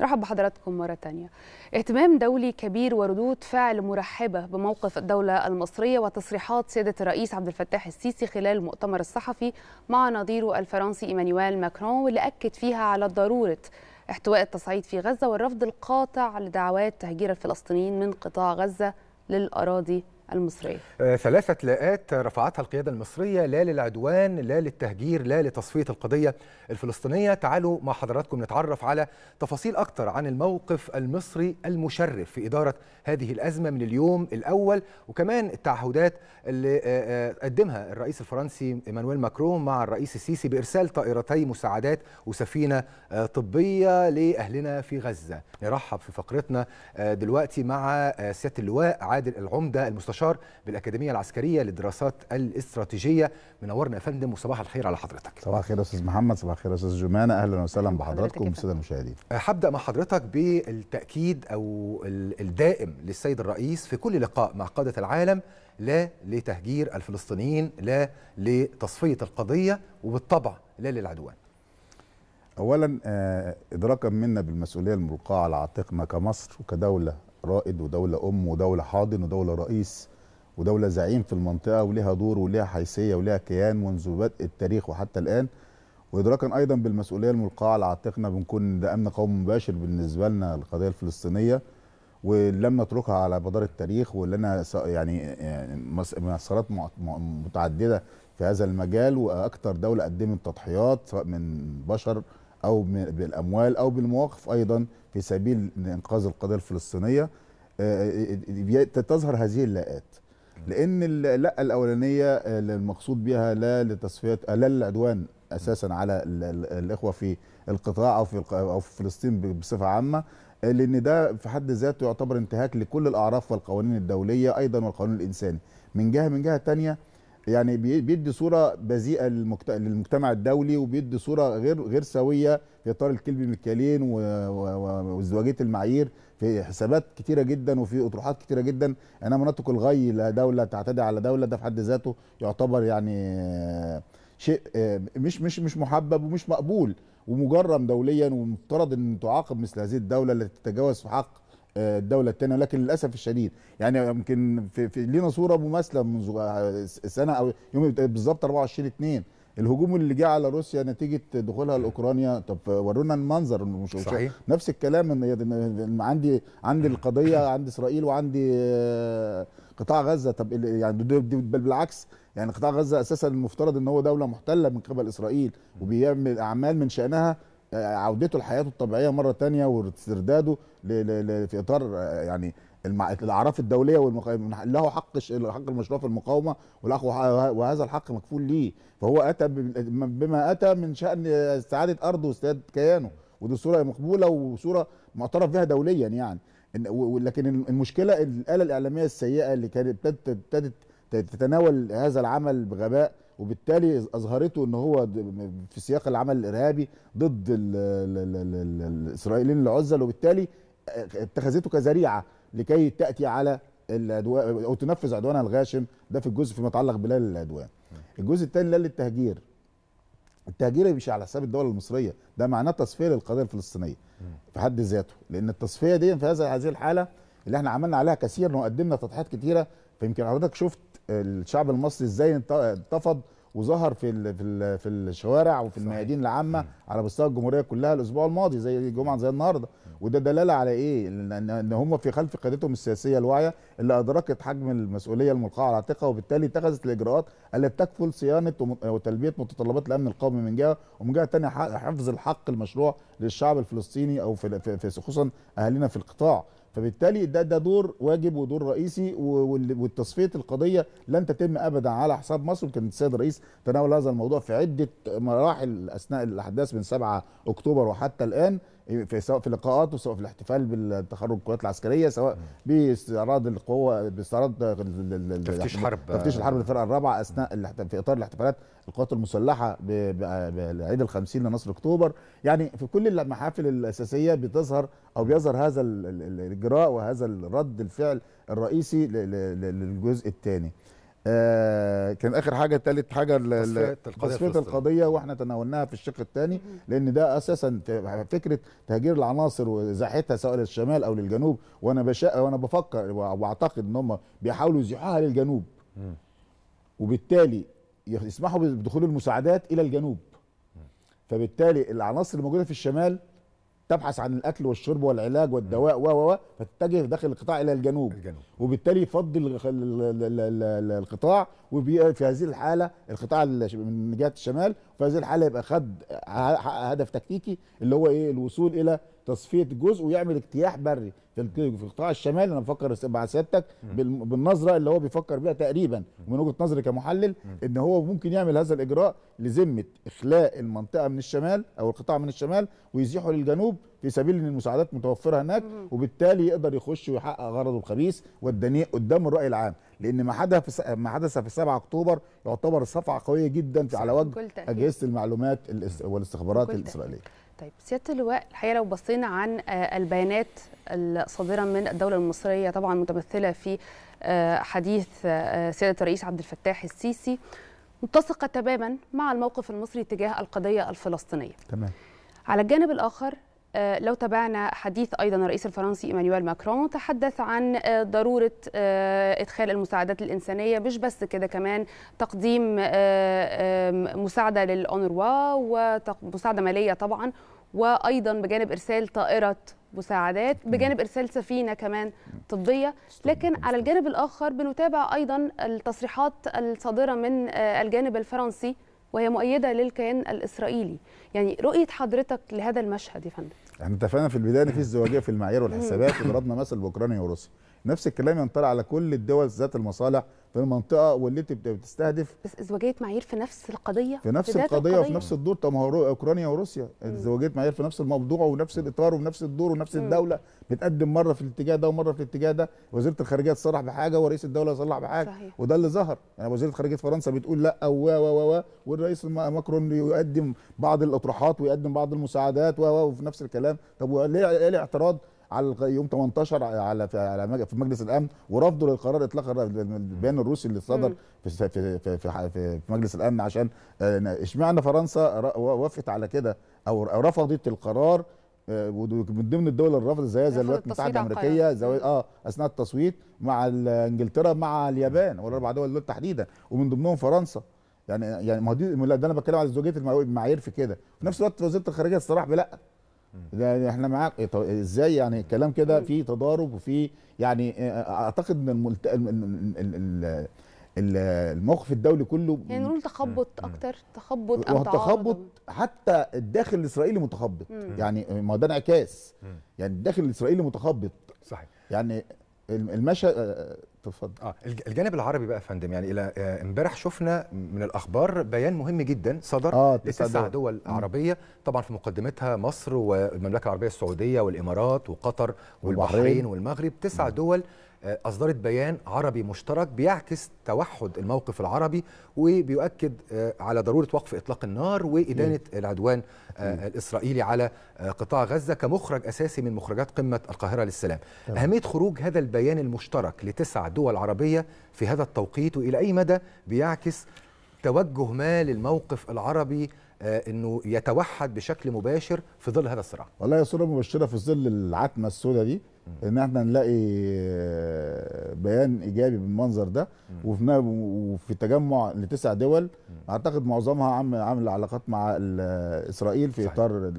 رحب بحضراتكم مرة تانية اهتمام دولي كبير وردود فعل مرحبة بموقف الدولة المصرية وتصريحات سيادة الرئيس عبد الفتاح السيسي خلال المؤتمر الصحفي مع نظيره الفرنسي إيمانويل ماكرون واللي أكد فيها على ضرورة احتواء التصعيد في غزة والرفض القاطع لدعوات تهجير الفلسطينيين من قطاع غزة للأراضي المصرية آه، ثلاثة لاءات رفعتها القيادة المصرية لا للعدوان لا للتهجير لا لتصفية القضية الفلسطينية تعالوا مع حضراتكم نتعرف على تفاصيل أكثر عن الموقف المصري المشرف في إدارة هذه الأزمة من اليوم الأول وكمان التعهدات اللي آه، آه، قدمها الرئيس الفرنسي إيمانويل ماكرون مع الرئيس السيسي بإرسال طائرتي مساعدات وسفينة طبية لأهلنا في غزة نرحب في فقرتنا دلوقتي مع سيادة اللواء عادل العمدة المستشار مستشار بالاكاديميه العسكريه للدراسات الاستراتيجيه منورنا يا فندم وصباح الخير على حضرتك صباح الخير يا استاذ محمد صباح الخير يا استاذ جمانه اهلا وسهلا بحضراتكم والساده المشاهدين آه، هبدا مع حضرتك بالتاكيد او الدائم للسيد الرئيس في كل لقاء مع قاده العالم لا لتهجير الفلسطينيين لا لتصفيه القضيه وبالطبع لا للعدوان اولا آه، ادراكا منا بالمسؤوليه الملقاه على عاتقنا كمصر وكدوله رائد ودوله ام ودوله حاضن ودوله رئيس ودوله زعيم في المنطقه وليها دور وليها حيثيه وليها كيان منذ بدء التاريخ وحتى الان وادراكا ايضا بالمسؤوليه الملقاه على عاتقنا بنكون ده امن قومي مباشر بالنسبه لنا القضيه الفلسطينيه ولم نتركها على مدار التاريخ ولنا يعني مسارات متعدده في هذا المجال واكثر دوله قدمت تضحيات من بشر او بالاموال او بالمواقف ايضا في سبيل انقاذ القضيه الفلسطينيه آه، آه، آه، تظهر هذه اللاءات لان اللا الاولانيه المقصود بها لا لتصفيه لا للعدوان اساسا على الاخوه في القطاع او في او في فلسطين بصفه عامه لان ده في حد ذاته يعتبر انتهاك لكل الاعراف والقوانين الدوليه ايضا والقانون الانساني من جهه من جهه ثانيه يعني بيدي صوره بذيئه للمجتمع الدولي وبيدي صوره غير غير سويه في اطار الكلب بالكلين وازدواجيه المعايير في حسابات كتيره جدا وفي اطروحات كتيره جدا انا مناطق الغي لدوله تعتدي على دوله ده في حد ذاته يعتبر يعني شيء آه، مش مش مش محبب ومش مقبول ومجرم دوليا ومفترض ان تعاقب مثل هذه الدوله التي تتجاوز في حق الدوله الثانيه ولكن للاسف الشديد يعني يمكن في, في لينا صوره مماثله منذ سنه او يوم بالظبط 24 2 الهجوم اللي جه على روسيا نتيجه دخولها لاوكرانيا طب ورونا المنظر مش صحيح نفس الكلام عندي عندي القضيه عندي اسرائيل وعندي آه، قطاع غزه طب يعني بل بالعكس يعني قطاع غزه اساسا المفترض ان هو دوله محتله من قبل اسرائيل وبيعمل اعمال من شانها عودته لحياته الطبيعيه مره ثانيه واسترداده في اطار يعني الاعراف الدوليه والمقاومه له حق حق المشروع في المقاومه والاخ وهذا الحق مكفول ليه فهو اتى بما اتى من شان استعاده ارضه واستعاده كيانه ودي صوره مقبوله وصوره معترف بها دوليا يعني لكن المشكله الاله الاعلاميه السيئه اللي كانت ابتدت تتناول هذا العمل بغباء وبالتالي اظهرته ان هو في سياق العمل الارهابي ضد الاسرائيليين العزل وبالتالي اتخذته كذريعه لكي تاتي على الادوان او تنفذ عدوانها الغاشم ده في الجزء فيما يتعلق بلال العدوان. الجزء الثاني لال التهجير. التهجير مش على حساب الدوله المصريه ده معناه تصفيه للقضيه الفلسطينيه في حد ذاته لان التصفيه دي في هذا هذه الحاله اللي احنا عملنا عليها كثير وقدمنا تضحيات كثيره فيمكن حضرتك شفت الشعب المصري ازاي انتفض وظهر في الـ في الـ في الشوارع وفي الميادين العامه على مستوى الجمهوريه كلها الاسبوع الماضي زي الجمعه زي النهارده وده دلاله على ايه؟ ان هم في خلف قيادتهم السياسيه الواعيه اللي ادركت حجم المسؤوليه الملقاه على عاتقها وبالتالي اتخذت الاجراءات التي تكفل صيانه وتلبيه متطلبات الامن القومي من جهه ومن جهه ثانيه حفظ الحق المشروع للشعب الفلسطيني او في خصوصا اهالينا في القطاع. فبالتالي ده ده دور واجب ودور رئيسي والتصفيه القضيه لن تتم ابدا على حساب مصر وكان السيد الرئيس تناول هذا الموضوع في عده مراحل اثناء الاحداث من 7 اكتوبر وحتى الان إيه، في سواء في لقاءاته سواء في الاحتفال بالتخرج القوات العسكريه سواء باستعراض القوه باستعراض تفتيش حرب تفتيش الحرب للفرقه الرابعه اثناء في اطار الاحتفالات القوات المسلحه بعيد ال 50 لنصر اكتوبر يعني في كل المحافل الاساسيه بتظهر او بيظهر هذا الاجراء وهذا الرد الفعل الرئيسي للجزء الثاني آه كان اخر حاجه ثالث حاجه تصفيه القضيه واحنا تناولناها في الشق الثاني لان ده اساسا فكره تهجير العناصر وزاحتها سواء للشمال او للجنوب وانا بشاء وانا بفكر واعتقد ان هم بيحاولوا يزيحوها للجنوب وبالتالي يسمحوا بدخول المساعدات الى الجنوب فبالتالي العناصر الموجوده في الشمال تبحث عن الاكل والشرب والعلاج والدواء و و فتتجه داخل القطاع الى الجنوب, الجنوب. وبالتالي يفضي القطاع وفي هذه الحاله القطاع من جهه الشمال في هذه الحاله يبقى خد حقق هدف تكتيكي اللي هو ايه الوصول الى تصفيه الجزء ويعمل اجتياح بري في القطاع الشمالي الشمال انا بفكر مع سيادتك بالنظره اللي هو بيفكر بيها تقريبا من وجهه نظري كمحلل ان هو ممكن يعمل هذا الاجراء لذمه اخلاء المنطقه من الشمال او القطاع من الشمال ويزيحه للجنوب في سبيل ان المساعدات متوفره هناك وبالتالي يقدر يخش ويحقق غرضه الخبيث والدنيء قدام الراي العام لان ما حدث ما حدث في 7 اكتوبر يعتبر صفعه قويه جدا على وجه اجهزه المعلومات والاستخبارات الاسرائيليه طيب سياده اللواء الحقيقه لو بصينا عن آه، البيانات الصادره من الدوله المصريه طبعا متمثله في آه، حديث آه، سياده الرئيس عبد الفتاح السيسي متسقه تماما مع الموقف المصري تجاه القضيه الفلسطينيه تمام على الجانب الاخر آه، لو تابعنا حديث ايضا الرئيس الفرنسي ايمانويل ماكرون تحدث عن آه، ضروره آه، ادخال المساعدات الانسانيه مش بس كده كمان تقديم مساعده للاونروا ومساعده ماليه طبعا وايضا بجانب ارسال طائره مساعدات بجانب ارسال سفينه كمان طبيه لكن على الجانب الاخر بنتابع ايضا التصريحات الصادره من الجانب الفرنسي وهي مؤيده للكيان الاسرائيلي يعني رؤيه حضرتك لهذا المشهد يا فندم احنا اتفقنا في البدايه ان في ازدواجيه في المعايير والحسابات وضربنا مثل باوكرانيا وروسيا نفس الكلام ينطبق على كل الدول ذات المصالح في المنطقه والتي بتستهدف بس ازدواجيه معايير في نفس القضيه في نفس القضية, القضيه وفي نفس الدور طب ما هو اوكرانيا وروسيا ازدواجيه معايير في نفس الموضوع ونفس الاطار ونفس الدور ونفس م. الدوله بتقدم مره في الاتجاه ده ومره في الاتجاه ده وزيره الخارجيه تصرح بحاجه ورئيس الدوله يصلح بحاجه صحيح. وده اللي ظهر يعني وزيره خارجيه فرنسا بتقول لا و و و والرئيس ماكرون يقدم بعض الاطروحات ويقدم بعض المساعدات و وفي نفس الكلام طب وليه الاعتراض على يوم 18 على في مجلس الامن ورفضوا للقرار اطلاق البيان الروسي اللي صدر في في في في مجلس الامن عشان آه، اشمعنى فرنسا وافقت على كده او رفضت القرار آه، من ضمن الدول اللي رفضت زيها زي الولايات المتحده الامريكيه زي اه اثناء التصويت مع انجلترا مع اليابان والاربع دول دول تحديدا ومن ضمنهم فرنسا يعني يعني ما دي ده انا بتكلم على زوجيه المعايير في كده في نفس الوقت وزيره الخارجيه الصراحه بلا ده يعني احنا معاك إيه، ازاي يعني الكلام كده في تضارب وفي يعني آه، آه، اعتقد ان الملت... الموقف الدولي كله يعني نقول تخبط اكتر تخبط او تخبط حتى الداخل الاسرائيلي متخبط يعني ما ده انعكاس يعني الداخل الاسرائيلي متخبط صحيح يعني المشهد آه، تفضل اه الجانب العربي بقى يا فندم يعني الى آه، امبارح شفنا من الاخبار بيان مهم جدا صدر آه لتسع دول عربيه طبعا في مقدمتها مصر والمملكه العربيه السعوديه والامارات وقطر والبحرين والمغرب تسع دول آه، أصدرت بيان عربي مشترك بيعكس توحد الموقف العربي وبيؤكد آه، على ضرورة وقف إطلاق النار وإدانة العدوان آه، الإسرائيلي على قطاع غزة كمخرج أساسي من مخرجات قمة القاهرة للسلام طبعا. أهمية خروج هذا البيان المشترك لتسع دول عربية في هذا التوقيت وإلى أي مدى بيعكس توجه ما للموقف العربي انه يتوحد بشكل مباشر في ظل هذا الصراع. والله يا صوره مبشره في ظل العتمه السوداء دي ان احنا نلاقي آه، بيان ايجابي بالمنظر ده وفي وفي تجمع لتسع دول اعتقد معظمها عم عامل علاقات مع اسرائيل في اطار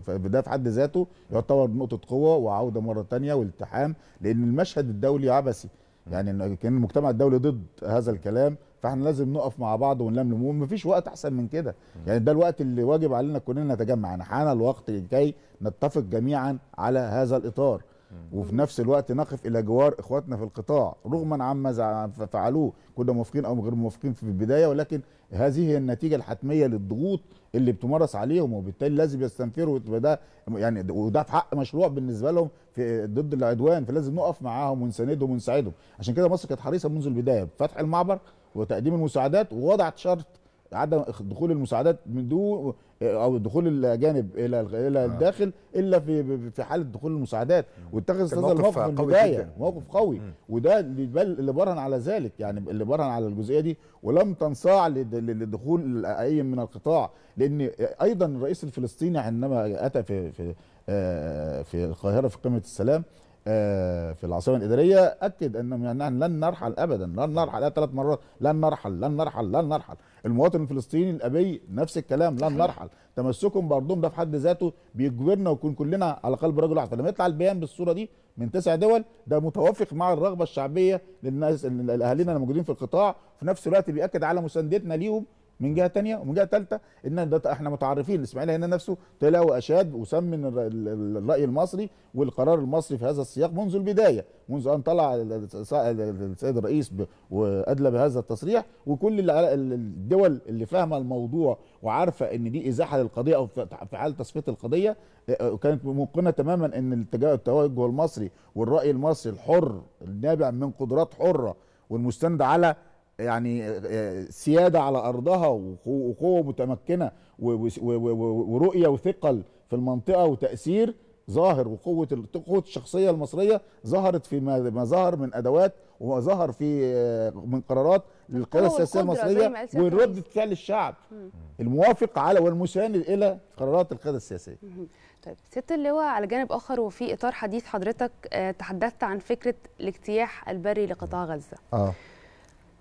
فده في حد ذاته يعتبر نقطه قوه وعوده مره ثانيه والتحام لان المشهد الدولي عبثي يعني كان المجتمع الدولي ضد هذا الكلام فاحنا لازم نقف مع بعض ونلملم ومفيش وقت احسن من كده يعني ده الوقت اللي واجب علينا كلنا نتجمع يعني حان الوقت لكي نتفق جميعا على هذا الاطار وفي نفس الوقت نقف الى جوار اخواتنا في القطاع رغما عما فعلوه كنا موافقين او غير موافقين في البدايه ولكن هذه هي النتيجه الحتميه للضغوط اللي بتمارس عليهم وبالتالي لازم يستنفروا ده يعني وده في حق مشروع بالنسبه لهم في ضد العدوان فلازم نقف معاهم ونساندهم ونساعدهم عشان كده مصر كانت حريصه منذ البدايه بفتح المعبر وتقديم المساعدات ووضعت شرط عدم دخول المساعدات من دون او دخول الاجانب الى الى آه. الداخل الا في في حاله دخول المساعدات واتخذ هذا الموقف من البدايه موقف قوي وده اللي برهن على ذلك يعني اللي برهن على الجزئيه دي ولم تنصاع لدخول اي من القطاع لان ايضا الرئيس الفلسطيني عندما اتى في في آه، في القاهره في قمه السلام آه، في العاصمه الاداريه اكد ان يعني لن نرحل ابدا لن نرحل ثلاث مرات لن نرحل لن نرحل لن نرحل المواطن الفلسطيني الابي نفس الكلام لن نرحل تمسكهم بارضهم ده في حد ذاته بيجبرنا ويكون كلنا على قلب رجل واحد لما يطلع البيان بالصوره دي من تسع دول ده متوافق مع الرغبه الشعبيه للناس اللي الموجودين في القطاع في نفس الوقت بياكد على مساندتنا ليهم من جهه ثانيه ومن جهه ثالثه ان ده احنا متعرفين الاسماعيلي هنا نفسه طلع واشاد وسمن الراي المصري والقرار المصري في هذا السياق منذ البدايه منذ ان طلع السيد الرئيس وادلى بهذا التصريح وكل الدول اللي فاهمه الموضوع وعارفه ان دي ازاحه للقضيه او في حال تصفيه القضيه آه، آه، كانت موقنه تماما ان التوجه المصري والراي المصري الحر النابع من قدرات حره والمستند على يعني آه، آه، سياده على ارضها وقوه متمكنه ورؤيه وثقل في المنطقه وتاثير ظاهر وقوه قوه الشخصيه المصريه ظهرت في ما ظهر من ادوات وظهر في آه، من قرارات للقياده السياسيه المصريه وردة فعل الشعب الموافق على والمساند الى قرارات القياده السياسيه. طيب ست اللواء على جانب اخر وفي اطار حديث حضرتك تحدثت عن فكره الاجتياح البري لقطاع غزه. اه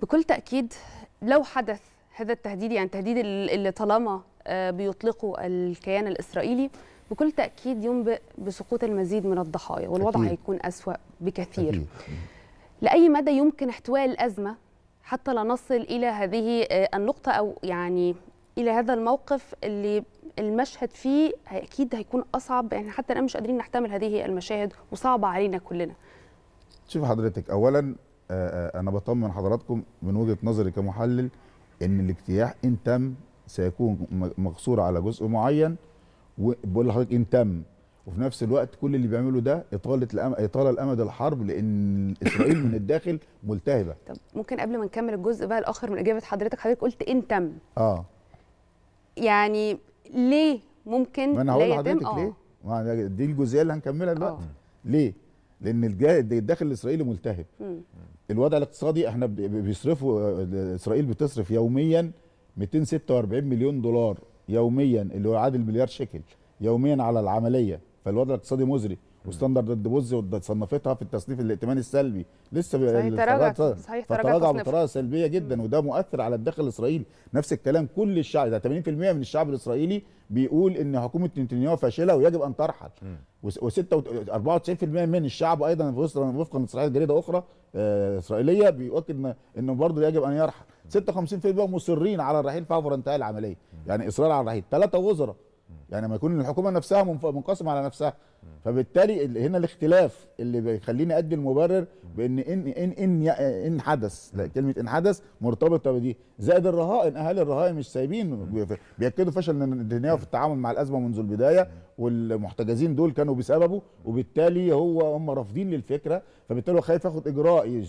بكل تاكيد لو حدث هذا التهديد يعني التهديد اللي طالما آه، بيطلقه الكيان الاسرائيلي بكل تاكيد ينبئ بسقوط المزيد من الضحايا والوضع أكيد. هيكون اسوا بكثير أكيد. أمم. لاي مدى يمكن احتواء الازمه حتى لا نصل الى هذه آه، النقطه او يعني الى هذا الموقف اللي المشهد فيه اكيد هيكون اصعب يعني حتى الان مش قادرين نحتمل هذه المشاهد وصعبه علينا كلنا شوف حضرتك اولا آه، آه، انا بطمن حضراتكم من وجهه نظري كمحلل ان الاجتياح ان تم سيكون مقصور على جزء معين وبقول لحضرتك ان تم وفي نفس الوقت كل اللي بيعمله ده اطاله الأم... اطاله لامد الحرب لان اسرائيل من الداخل ملتهبه طب ممكن قبل ما نكمل الجزء بقى الاخر من اجابه حضرتك حضرتك قلت ان تم اه يعني ليه ممكن ما انا هقول لحضرتك آه. ليه ما دي الجزئيه اللي هنكملها دلوقتي ليه لان الداخل الاسرائيلي ملتهب الوضع الاقتصادي احنا بيصرفوا آه، اسرائيل بتصرف يوميا 246 مليون دولار يوميا اللي هو عادل مليار شكل يوميا على العمليه فالوضع الاقتصادي مزري وستاندرد ضد بوز صنفتها في التصنيف الائتماني السلبي لسه صحيح تراجع صحيح تراجع بطريقه سلبيه جدا مم. وده مؤثر على الداخل الاسرائيلي نفس الكلام كل الشعب ده 80% من الشعب الاسرائيلي بيقول ان حكومه نتنياهو فاشله ويجب ان ترحل و94% من الشعب ايضا وفقا لتصريحات جريده اخرى آه، اسرائيليه بيؤكد انه برضه يجب ان يرحل 56% مصرين على الرحيل فور انتهاء العمليه يعني اصرار على الرحيل ثلاثه وزراء يعني ما يكون الحكومه نفسها منقسمه على نفسها فبالتالي هنا الاختلاف اللي بيخليني ادي المبرر بان ان ان ان ان حدث لا كلمه ان حدث مرتبطه بدي زائد الرهائن اهالي الرهائن مش سايبين بياكدوا فشل الدنيا في التعامل مع الازمه منذ البدايه والمحتجزين دول كانوا بسببه وبالتالي هو هم رافضين للفكره فبالتالي هو خايف ياخد اجراء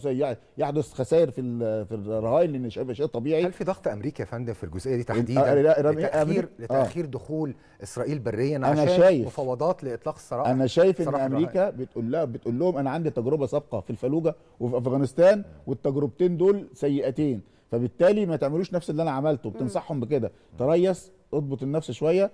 يحدث خسائر في في الرهائن لان شيء طبيعي هل في ضغط امريكا يا فندم في الجزئيه دي آه، تحديدا لتاخير آه، لتاخير آه. دخول اسرائيل بريا عشان شايف مفاوضات لاطلاق السراح انا شايف ان امريكا الرهائن. بتقول لها بتقول لهم انا عندي تجربه سابقه في الفلوجه وفي افغانستان والتجربتين دول سيئتين فبالتالي ما تعملوش نفس اللي انا عملته بتنصحهم بكده تريس اضبط النفس شويه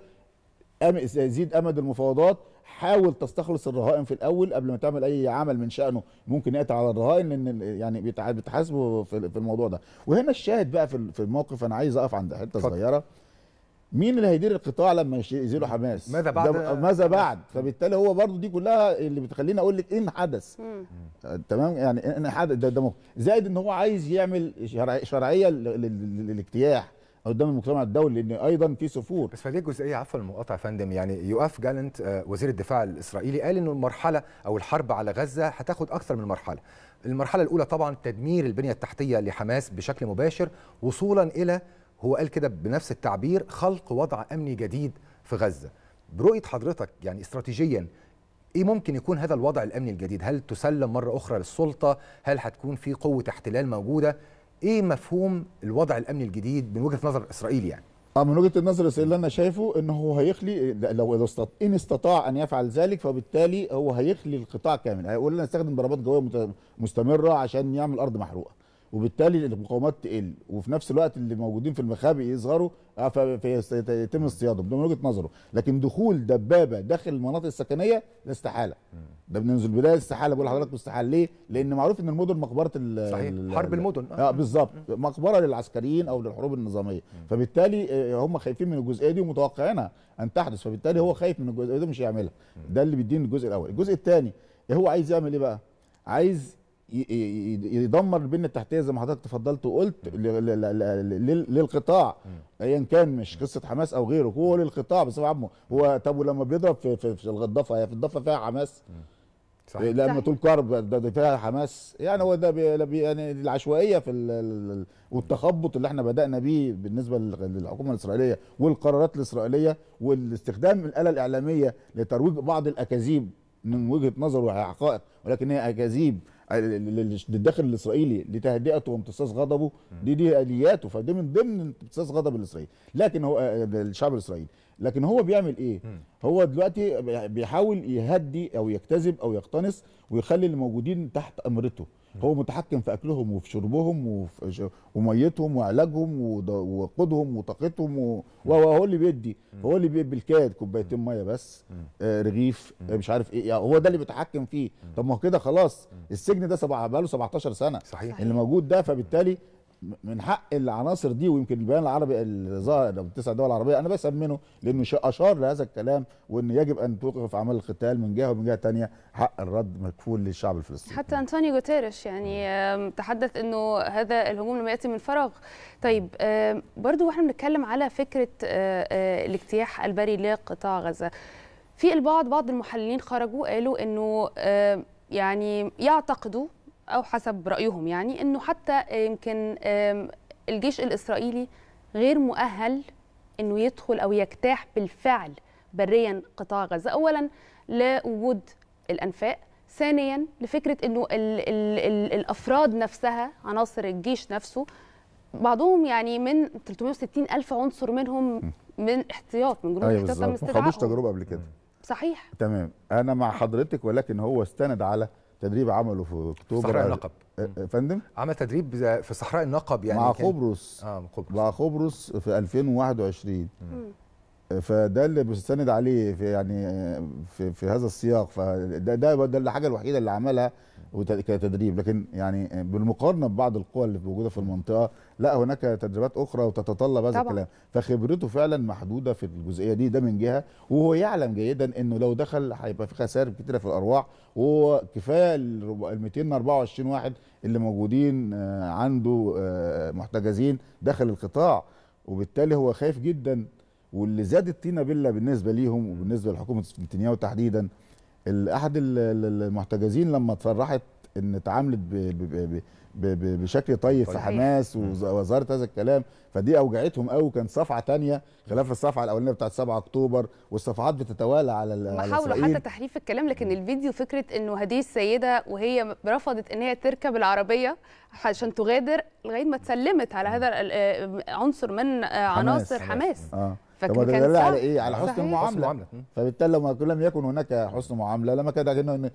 زيد امد المفاوضات حاول تستخلص الرهائن في الاول قبل ما تعمل اي عمل من شانه ممكن يقتل على الرهائن لان يعني بيتحاسبوا في الموضوع ده وهنا الشاهد بقى في الموقف انا عايز اقف عند حته صغيره مين اللي هيدير القطاع لما يزيلوا حماس ماذا بعد ماذا بعد فبالتالي هو برضو دي كلها اللي بتخليني اقول لك ان حدث آه، تمام يعني ان حدث ده, ده زائد ان هو عايز يعمل شرعيه للاجتياح قدام المجتمع الدولي لان ايضا في سفور بس فدي جزئيه عفوا المقاطعه يا فندم يعني يوقف جالنت آه، وزير الدفاع الاسرائيلي قال انه المرحله او الحرب على غزه هتاخد اكثر من مرحله المرحله الاولى طبعا تدمير البنيه التحتيه لحماس بشكل مباشر وصولا الى هو قال كده بنفس التعبير خلق وضع امني جديد في غزه برؤيه حضرتك يعني استراتيجيا ايه ممكن يكون هذا الوضع الامني الجديد هل تسلم مره اخرى للسلطه هل هتكون في قوه احتلال موجوده ايه مفهوم الوضع الامني الجديد من وجهه نظر اسرائيل يعني آه، من وجهه النظر اللي انا شايفه ان هو هيخلي لو ان استطاع ان يفعل ذلك فبالتالي هو هيخلي القطاع كامل هيقول لنا استخدم ضربات جويه مستمره عشان يعمل ارض محروقه وبالتالي المقاومات تقل وفي نفس الوقت اللي موجودين في المخابئ يظهروا آه، فيتم اصطيادهم ده من وجهه نظره لكن دخول دبابه داخل المناطق السكنيه ده استحاله ده بننزل البدايه استحاله بقول لحضرتك مستحاله ليه؟ لان معروف ان المدن مقبره ال صحيح حرب المدن اه, آه، بالظبط مقبره للعسكريين او للحروب النظاميه فبالتالي آه، هم خايفين من الجزئيه دي ومتوقعينها ان تحدث فبالتالي هو خايف من الجزئيه دي مش هيعملها ده اللي بيديني الجزء الاول الجزء الثاني هو عايز يعمل ايه بقى؟ عايز يدمر البنيه التحتيه زي ما حضرتك تفضلت وقلت للقطاع ايا كان مش قصه حماس او غيره هو للقطاع بصفه عامه هو طب ولما بيضرب في, في, الضفه هي في الضفه فيها حماس صحيح. لما تقول كارب ده, فيها حماس يعني هو ده بي يعني العشوائيه في والتخبط اللي احنا بدانا بيه بالنسبه للحكومه الاسرائيليه والقرارات الاسرائيليه والاستخدام الاله الاعلاميه لترويج بعض الاكاذيب من وجهه نظر وحقائق ولكن هي اكاذيب آه، للداخل الاسرائيلي لتهدئته وامتصاص غضبه دي دي الياته فده من ضمن امتصاص غضب الاسرائيلي لكن هو آه، آه، الشعب الاسرائيلي لكن هو بيعمل ايه هو دلوقتي بيحاول يهدي او يكتذب او يقتنص ويخلي الموجودين تحت امرته هو متحكم في اكلهم وفي شربهم وفي وميتهم وعلاجهم ووقودهم وطاقتهم وهو وهو اللي بيدي هو اللي بالكاد كوبايتين ميه بس آه رغيف آه مش عارف ايه يعني هو ده اللي بيتحكم فيه طب ما هو كده خلاص السجن ده سبع بقاله 17 سنه صحيح. اللي موجود ده فبالتالي من حق العناصر دي ويمكن البيان العربي اللي ظهر التسع دول العربيه انا بس امنه لانه اشار لهذا الكلام وان يجب ان توقف اعمال القتال من جهه ومن جهه ثانيه حق الرد مكفول للشعب الفلسطيني. حتى انطونيو جوتيريش يعني تحدث انه هذا الهجوم لم ياتي من فراغ. طيب برضو واحنا بنتكلم على فكره آه، آه، الاجتياح البري لقطاع غزه. في البعض بعض المحللين خرجوا قالوا انه يعني يعتقدوا او حسب رايهم يعني انه حتى آه، يمكن الجيش الاسرائيلي غير مؤهل انه يدخل او يجتاح بالفعل بريا قطاع غزه اولا لوجود الانفاق ثانيا لفكره انه ال ال الـ الافراد نفسها عناصر الجيش نفسه بعضهم يعني من 360 الف عنصر منهم من احتياط من جنود أيوة تم استدعائهم ما خدوش تجربه قبل كده صحيح تمام انا مع حضرتك ولكن هو استند على تدريب عمله في اكتوبر صحراء النقب إيه، فندم عمل تدريب في صحراء النقب يعني مع كان... قبرص آه قبرص مع قبرص في 2021 مم. فده اللي بيستند عليه في يعني في, في هذا السياق فده ده ده الحاجه الوحيده اللي عملها كتدريب لكن يعني بالمقارنه ببعض القوى اللي موجوده في المنطقه لا هناك تدريبات اخرى وتتطلب هذا طبعا. الكلام فخبرته فعلا محدوده في الجزئيه دي ده من جهه وهو يعلم جيدا انه لو دخل هيبقى في خسائر كتيره في الارواح وهو كفايه ال 224 واحد اللي موجودين آه، عنده آه، محتجزين داخل القطاع وبالتالي هو خايف جدا واللي زاد الطينه بله بالنسبه ليهم وبالنسبه لحكومه نتنياهو تحديدا احد المحتجزين لما اتفرحت ان اتعاملت بشكل طيب في طيب. حماس وظهرت هذا الكلام فدي اوجعتهم قوي كان صفعه تانية خلاف الصفعه الاولانيه بتاعت 7 اكتوبر والصفحات بتتوالى على ما حاولوا حتى تحريف الكلام لكن الفيديو فكره انه هذه السيده وهي رفضت ان هي تركب العربيه عشان تغادر لغايه ما اتسلمت على هذا آه، عنصر من آه، عناصر حماس, حماس. حماس. آه. فكان ده دليل على ايه؟ على حسن المعامله فبالتالي لما لم يكن هناك حسن معامله لما كان ده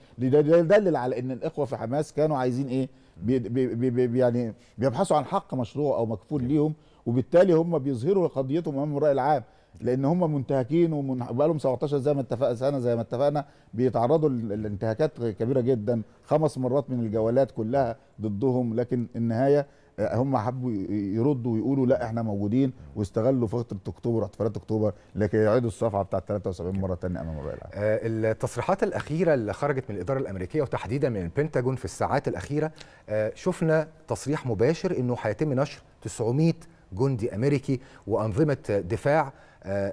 يدلل على ان الاخوه في حماس كانوا عايزين ايه؟ بي بي بي يعني بيبحثوا عن حق مشروع او مكفول ليهم وبالتالي هم بيظهروا قضيتهم امام الراي العام لان هم منتهكين وبقالهم 17 زي ما اتفقنا سنه زي ما اتفقنا بيتعرضوا لانتهاكات كبيره جدا خمس مرات من الجولات كلها ضدهم لكن النهايه آه، هم حبوا يردوا ويقولوا لا احنا موجودين واستغلوا فتره اكتوبر واحتفالات اكتوبر لكي يعيدوا الصفعه بتاعت 73 مره ثانيه امام الرائع آه، التصريحات الاخيره اللي خرجت من الاداره الامريكيه وتحديدا من البنتاجون في الساعات الاخيره آه، شفنا تصريح مباشر انه هيتم نشر 900 جندي امريكي وانظمه دفاع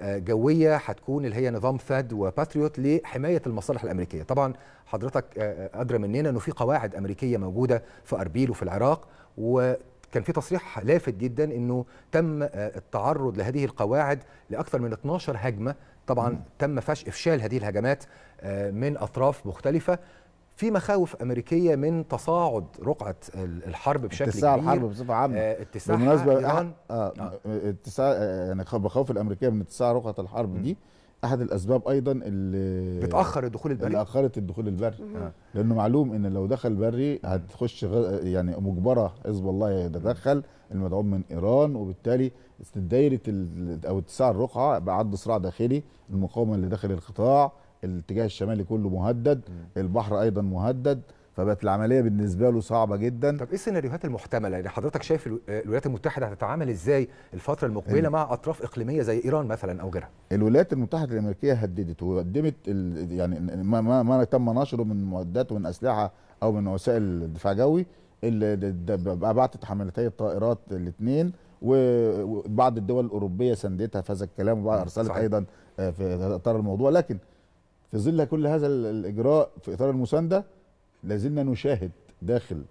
جويه هتكون اللي هي نظام ثاد وباتريوت لحمايه المصالح الامريكيه طبعا حضرتك ادرى مننا انه في قواعد امريكيه موجوده في اربيل وفي العراق و كان في تصريح لافت جدا انه تم آه، التعرض لهذه القواعد لاكثر من 12 هجمه طبعا تم فش افشال هذه الهجمات آه، من اطراف مختلفه في مخاوف امريكيه من تصاعد رقعه الحرب بشكل كبير اتساع الحرب بصفه عامه آه، اتساع بالمناسبه اتساع يعني بخوف الامريكيه من اتساع رقعه الحرب م. دي احد الاسباب ايضا اللي بتاخر الدخول البري اللي اخرت الدخول البري آه. لانه معلوم ان لو دخل بري هتخش غ... يعني مجبره حزب الله يتدخل المدعوم من ايران وبالتالي دايره او اتساع الرقعه بعد صراع داخلي المقاومه اللي داخل القطاع الاتجاه الشمالي كله مهدد البحر ايضا مهدد فبقت العمليه بالنسبه له صعبه جدا طب ايه السيناريوهات المحتمله يعني حضرتك شايف آه، الولايات المتحده هتتعامل ازاي الفتره المقبله ال... مع اطراف اقليميه زي ايران مثلا او غيرها الولايات المتحده الامريكيه هددت وقدمت ال... يعني ما, ما, ما تم نشره من معدات ومن اسلحه او من وسائل دفاع جوي بعتت حملتي الطائرات الاثنين وبعض الدول الاوروبيه ساندتها في هذا الكلام وارسلت ايضا آه، في اطار الموضوع لكن في ظل كل هذا الاجراء في اطار المسانده لازلنا نشاهد داخل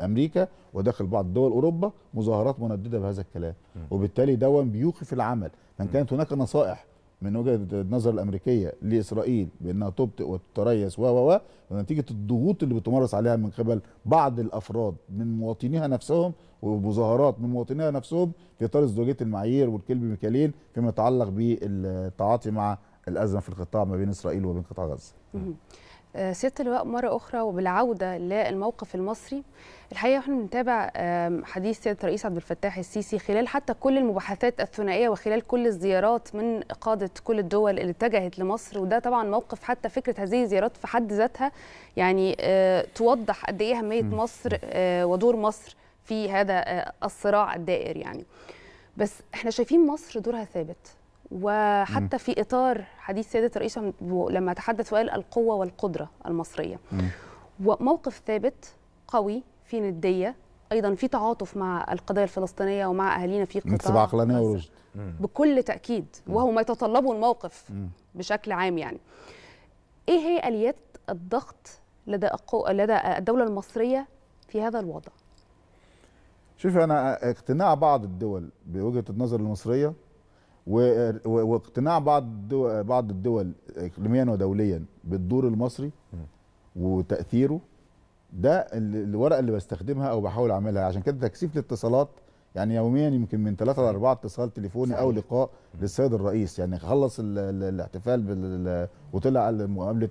امريكا وداخل بعض دول اوروبا مظاهرات مندده بهذا الكلام وبالتالي دون بيوقف العمل من كانت هناك نصائح من وجهه النظر الامريكيه لاسرائيل بانها تبطئ وتتريث و و ونتيجه الضغوط اللي بتمارس عليها من قبل بعض الافراد من مواطنيها نفسهم ومظاهرات من مواطنيها نفسهم في اطار ازدواجيه المعايير والكلب ميكالين فيما يتعلق بالتعاطي مع الازمه في القطاع ما بين اسرائيل وبين قطاع غزه. آه، سياده اللواء مره اخرى وبالعوده للموقف المصري الحقيقه احنا بنتابع حديث سياده الرئيس عبد الفتاح السيسي خلال حتى كل المباحثات الثنائيه وخلال كل الزيارات من قاده كل الدول اللي اتجهت لمصر وده طبعا موقف حتى فكره هذه الزيارات في حد ذاتها يعني آه، توضح قد ايه اهميه مصر آه، ودور مصر في هذا الصراع الدائر يعني بس احنا شايفين مصر دورها ثابت وحتى في اطار حديث سياده الرئيس لما تحدث وقال القوه والقدره المصريه وموقف ثابت قوي في نديه ايضا في تعاطف مع القضيه الفلسطينيه ومع اهالينا في قطاع عقلانيه ورشد بكل تاكيد وهو ما يتطلبه الموقف بشكل عام يعني ايه هي اليات الضغط لدى لدى الدوله المصريه في هذا الوضع شوف انا اقتناع بعض الدول بوجهه النظر المصريه واقتناع بعض بعض الدول اقليميا ودوليا بالدور المصري وتاثيره ده الورقه اللي بستخدمها او بحاول اعملها عشان كده تكثيف الاتصالات يعني يوميا يمكن من ثلاثه لاربعه اتصال تليفوني صحيح. او لقاء للسيد الرئيس يعني خلص الاحتفال وطلع مقابله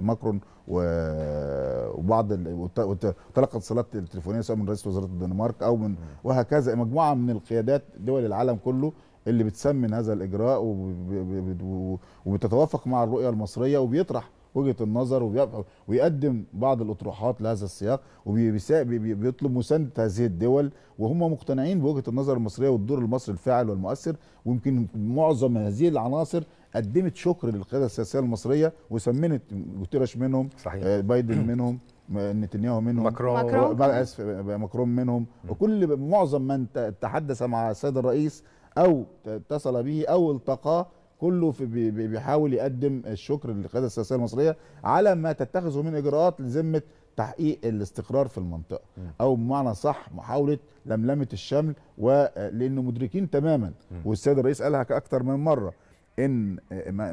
ماكرون وبعض وتلقى اتصالات تليفونيه سواء من رئيس وزاره الدنمارك او من وهكذا مجموعه من القيادات دول العالم كله اللي بتسمن هذا الاجراء وبتتوافق مع الرؤيه المصريه وبيطرح وجهه النظر ويقدم بعض الاطروحات لهذا السياق وبيطلب مسانده هذه الدول وهم مقتنعين بوجهه النظر المصريه والدور المصري الفاعل والمؤثر ويمكن معظم هذه العناصر قدمت شكر للقياده السياسيه المصريه وسمنت جوتيرش منهم صحيح. آه، بايدن منهم آه، نتنياهو منهم مكرون آه، مكرون, مكرون منهم وكل معظم من تحدث مع السيد الرئيس او اتصل به او التقاه كله في بيحاول يقدم الشكر للقياده السياسيه المصريه على ما تتخذه من اجراءات لذمه تحقيق الاستقرار في المنطقه م. او بمعنى صح محاوله لملمه الشمل ولانه مدركين تماما والسيد الرئيس قالها اكثر من مره ان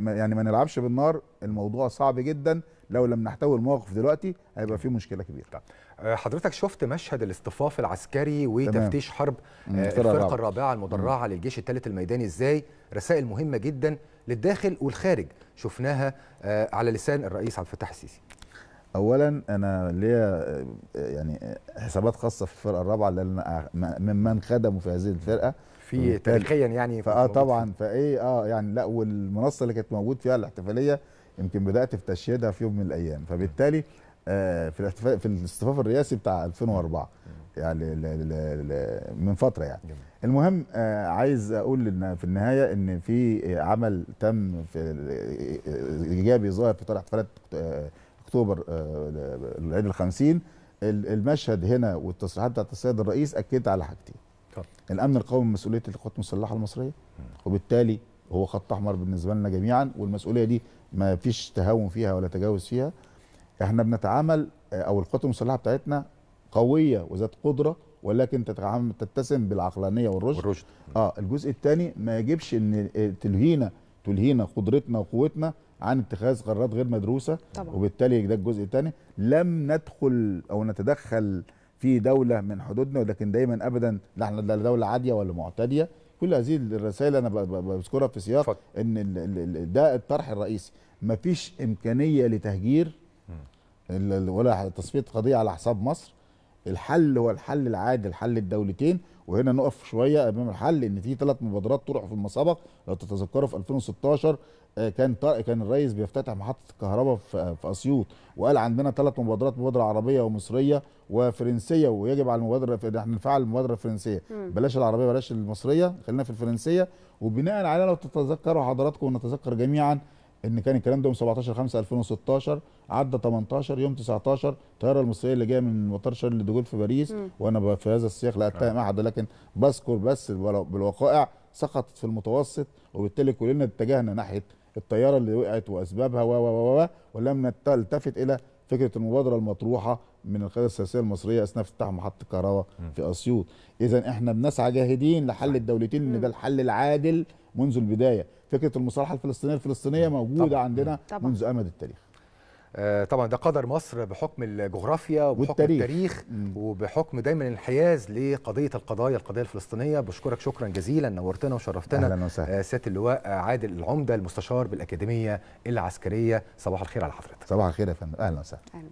يعني ما نلعبش بالنار الموضوع صعب جدا لو لم نحتوي الموقف دلوقتي هيبقى فيه مشكله كبيره طيب. آه، حضرتك شفت مشهد الاصطفاف العسكري وتفتيش حرب آه، الفرقه الرابعه المدرعه للجيش الثالث الميداني ازاي رسائل مهمه جدا للداخل والخارج شفناها آه، على لسان الرئيس عبد الفتاح السيسي اولا انا ليا يعني حسابات خاصه في الفرقه الرابعه لان ممن خدموا في هذه الفرقه في تاريخيا يعني اه طبعا فايه اه يعني لا والمنصه اللي كانت موجود فيها الاحتفاليه يمكن بدات في تشييدها في يوم من الايام فبالتالي آه، في الاحتفال في الاصطفاف الرئاسي بتاع 2004 يعني ل ل ل من فتره يعني جميل. المهم آه، عايز اقول ان في النهايه ان في عمل تم في ايجابي ظاهر في طرح احتفالات آه، اكتوبر العيد ال 50 المشهد هنا والتصريحات بتاعت السيد الرئيس اكدت على حاجتين الامن القومي مسؤوليه القوات المسلحه المصريه وبالتالي هو خط احمر بالنسبه لنا جميعا والمسؤوليه دي ما فيش تهاون فيها ولا تجاوز فيها احنا بنتعامل آه، او القوات المسلحه بتاعتنا قويه وذات قدره ولكن تتعامل تتسم بالعقلانيه والرشد والرشد اه الجزء الثاني ما يجبش ان آه، تلهينا تلهينا قدرتنا وقوتنا عن اتخاذ قرارات غير مدروسه طبعا. وبالتالي ده الجزء الثاني لم ندخل او نتدخل في دوله من حدودنا ولكن دايما ابدا لا احنا دوله عاديه ولا معتديه كل هذه الرسائل انا بذكرها في سياق فك. ان ده الطرح الرئيسي مفيش امكانيه لتهجير ولا تصفيه قضيه على حساب مصر الحل هو الحل العادل حل الدولتين وهنا نقف شويه امام الحل ان في ثلاث مبادرات طرحوا في المسابق لو تتذكروا في 2016 آه، كان كان الرئيس بيفتتح محطه الكهرباء في اسيوط وقال عندنا ثلاث مبادرات مبادره عربيه ومصريه وفرنسيه ويجب على المبادره ان احنا نفعل المبادره الفرنسيه بلاش العربيه بلاش المصريه خلينا في الفرنسيه وبناء على لو تتذكروا حضراتكم ونتذكر جميعا ان كان الكلام ده يوم 17 5 2016 عدى 18 يوم 19 الطياره المصريه اللي جايه من مطار شارل دي في باريس مم. وانا في هذا السياق لا اتهم نعم. احد لكن بذكر بس بالوقائع سقطت في المتوسط وبالتالي كلنا اتجهنا ناحيه الطياره اللي وقعت واسبابها و و و ولم نلتفت الى فكره المبادره المطروحه من القياده السياسيه المصريه اثناء افتتاح محطه كهرباء في اسيوط اذا احنا بنسعى جاهدين لحل الدولتين ان ده الحل العادل منذ البدايه فكره المصالحه الفلسطينيه الفلسطينيه موجوده طبعا. عندنا طبعا. منذ امد التاريخ آه طبعا ده قدر مصر بحكم الجغرافيا وبحكم والتاريخ. التاريخ وبحكم دايما الانحياز لقضيه القضايا القضيه الفلسطينيه بشكرك شكرا جزيلا نورتنا وشرفتنا آه سياده اللواء عادل العمده المستشار بالاكاديميه العسكريه صباح الخير على حضرتك صباح الخير يا فندم اهلا وسهلا